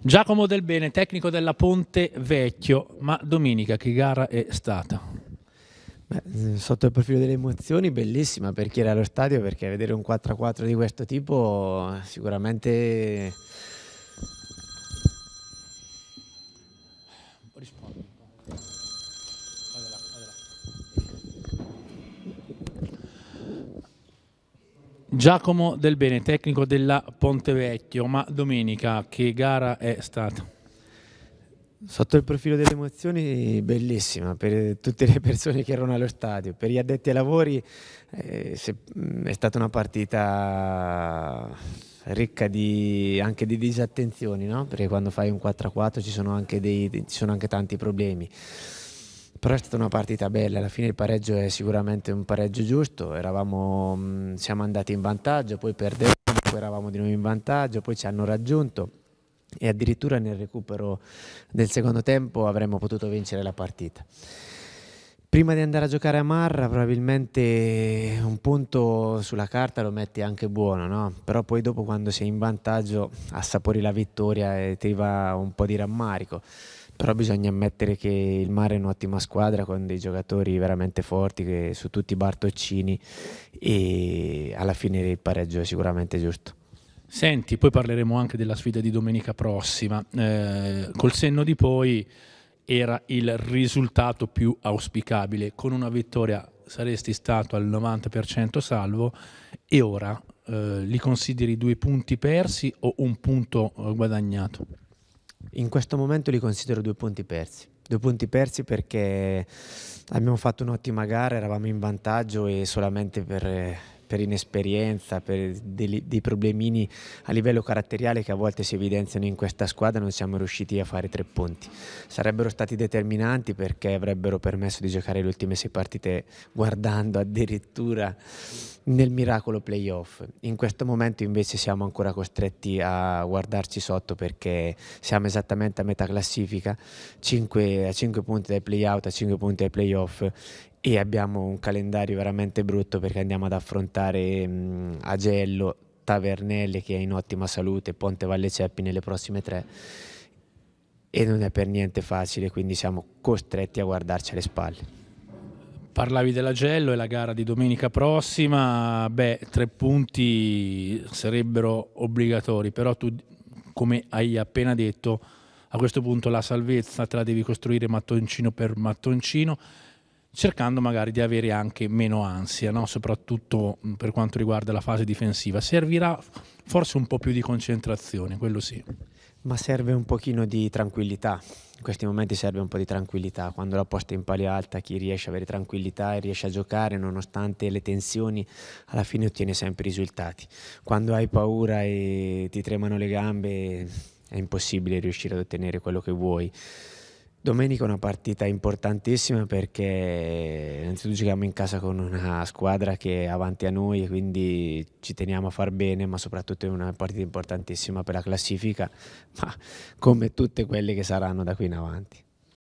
Giacomo Del Bene, tecnico della Ponte Vecchio, ma domenica che gara è stata? Beh, eh, sotto il profilo delle emozioni, bellissima per chi era allo stadio, perché vedere un 4-4 di questo tipo sicuramente Giacomo Del Bene, tecnico della Ponte Vecchio, ma domenica che gara è stata? Sotto il profilo delle emozioni bellissima per tutte le persone che erano allo stadio, per gli addetti ai lavori eh, se, mm, è stata una partita ricca di, anche di disattenzioni, no? perché quando fai un 4-4 ci sono anche, dei, ci sono anche tanti problemi. Però è stata una partita bella, alla fine il pareggio è sicuramente un pareggio giusto, Eravamo, mm, siamo andati in vantaggio, poi perdevamo, poi eravamo di nuovo in vantaggio, poi ci hanno raggiunto e addirittura nel recupero del secondo tempo avremmo potuto vincere la partita. Prima di andare a giocare a Marra probabilmente un punto sulla carta lo metti anche buono, no? però poi dopo quando sei in vantaggio assapori la vittoria e ti va un po' di rammarico. Però bisogna ammettere che il mare è un'ottima squadra con dei giocatori veramente forti che su tutti i bartoccini e alla fine il pareggio è sicuramente giusto. Senti, poi parleremo anche della sfida di domenica prossima. Eh, col senno di poi era il risultato più auspicabile. Con una vittoria saresti stato al 90% salvo e ora eh, li consideri due punti persi o un punto eh, guadagnato? In questo momento li considero due punti persi. Due punti persi perché abbiamo fatto un'ottima gara, eravamo in vantaggio e solamente per eh, per inesperienza, per dei, dei, problemini a livello caratteriale che a volte si evidenziano in questa squadra, non siamo riusciti a fare tre punti. Sarebbero stati determinanti perché avrebbero permesso di giocare le ultime sei partite guardando addirittura nel miracolo playoff. In questo momento invece siamo ancora costretti a guardarci sotto perché siamo esattamente a metà classifica, 5, a 5 punti dai playout, a 5 punti dai playoff e abbiamo un calendario veramente brutto perché andiamo ad affrontare mh, Agello, Tavernelle che è in ottima salute, Ponte Valle Ceppi nelle prossime tre e non è per niente facile, quindi siamo costretti a guardarci alle spalle. Parlavi dell'Agello e la gara di domenica prossima, beh, tre punti sarebbero obbligatori, però tu, come hai appena detto, a questo punto la salvezza te la devi costruire mattoncino per mattoncino cercando magari di avere anche meno ansia, no? soprattutto mm, per quanto riguarda la fase difensiva. Servirà forse un po' più di concentrazione, quello sì. Ma serve un pochino di tranquillità, in questi momenti serve un po' di tranquillità, quando la posta è in palio alta chi riesce ad avere tranquillità e riesce a giocare nonostante le tensioni alla fine ottiene sempre risultati. Quando hai paura e ti tremano le gambe è impossibile riuscire ad ottenere quello che vuoi. Domenica è una partita importantissima perché innanzitutto giochiamo in casa con una squadra che è avanti a noi, quindi ci teniamo a far bene, ma soprattutto è una partita importantissima per la classifica, ma come tutte quelle che saranno da qui in avanti.